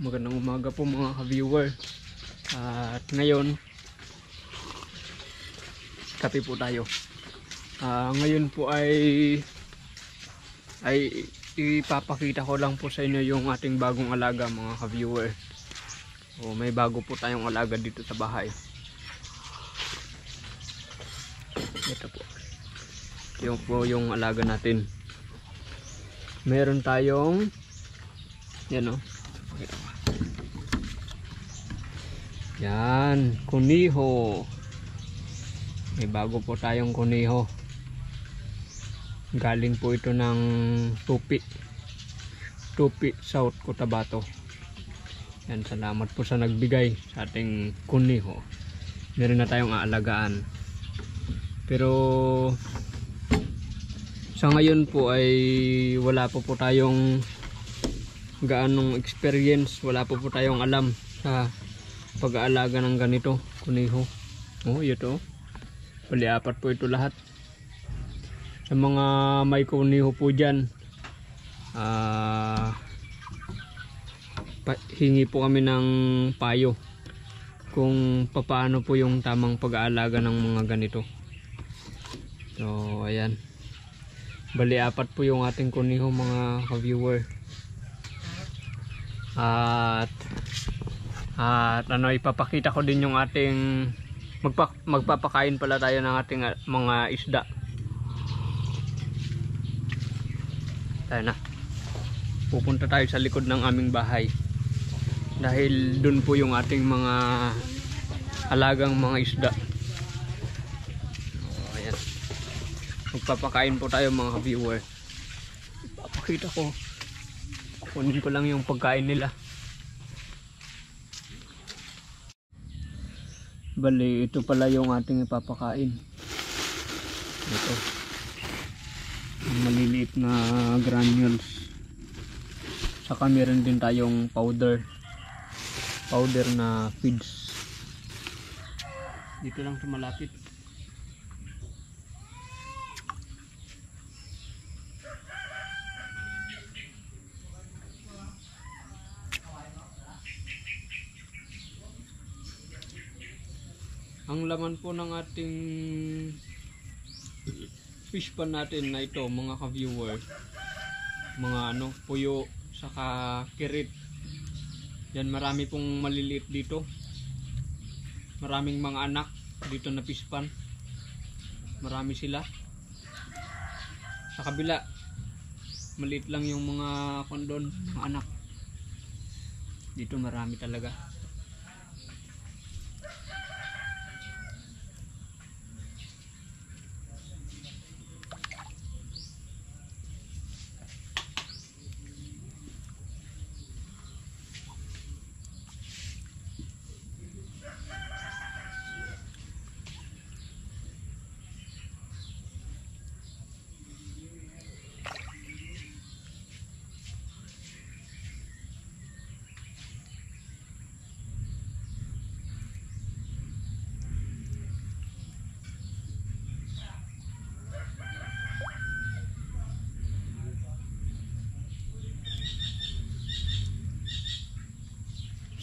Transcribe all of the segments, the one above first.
Magandang umaga po mga ka-viewer. At ngayon, kape po tayo. Uh, ngayon po ay ay ipapakita ko lang po sa inyo yung ating bagong alaga mga ka-viewer. O, may bago po tayong alaga dito sa bahay. Ito po. Yung po yung alaga natin. Meron tayong yan o. Yan, kuniho. May bago po tayong kuniho. Galing po ito ng Tupi. Tupi South Cotabato. Yan, salamat po sa nagbigay sa ating kuniho. Meron na tayong aalagaan. Pero sa ngayon po ay wala po po tayong gaanong experience wala po po tayong alam sa pag-aalaga ng ganito kuniho oh ito oh. bali apat po ito lahat sa mga may kuniho po dyan ah uh, hingi po kami ng payo kung paano po yung tamang pag-aalaga ng mga ganito so ayan bali apat po yung ating kuniho mga ka-viewer at at ano ipapakita ko din yung ating magpa, magpapakain pala tayo ng ating ah, mga isda tayo na pupunta tayo sa likod ng aming bahay dahil dun po yung ating mga alagang mga isda o, oh, ayan magpapakain po tayo mga viewer ipapakita ko kunin ko lang yung pagkain nila bali ito pala yung ating ipapakain ito maliliit na granules saka meron din tayong powder powder na feeds dito lang sa malapit Ang laman po ng ating fish pan natin na ito mga ka-viewer mga ano puyo saka kirit yan marami pong maliliit dito maraming mga anak dito na fish pan marami sila sa kabila maliit lang yung mga kondon mga anak dito marami talaga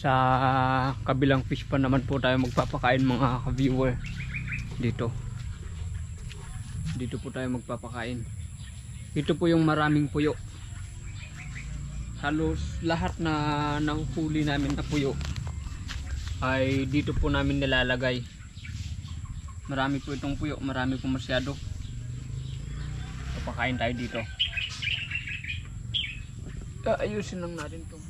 sa kabilang fish pa naman po tayo magpapakain mga ka-viewer dito dito po tayo magpapakain ito po yung maraming puyo halos lahat na nahuli namin na puyo ay dito po namin nilalagay marami po itong puyo marami po masyado papakain tayo dito ayusin lang natin itong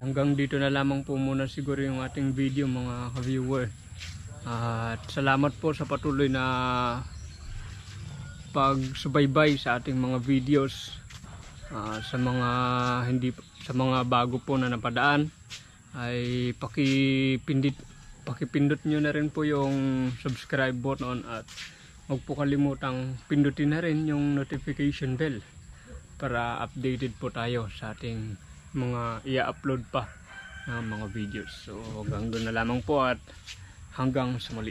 Hanggang dito na lamang po muna siguro yung ating video mga ka-viewer. At salamat po sa patuloy na pagsubaybay sa ating mga videos uh, sa mga hindi sa mga bago po na napadaan ay pakipindit pakipindot nyo na rin po yung subscribe button at huwag po kalimutang pindutin na rin yung notification bell para updated po tayo sa ating mga i-upload pa ng mga videos so hanggang doon na lamang po at hanggang sumuli.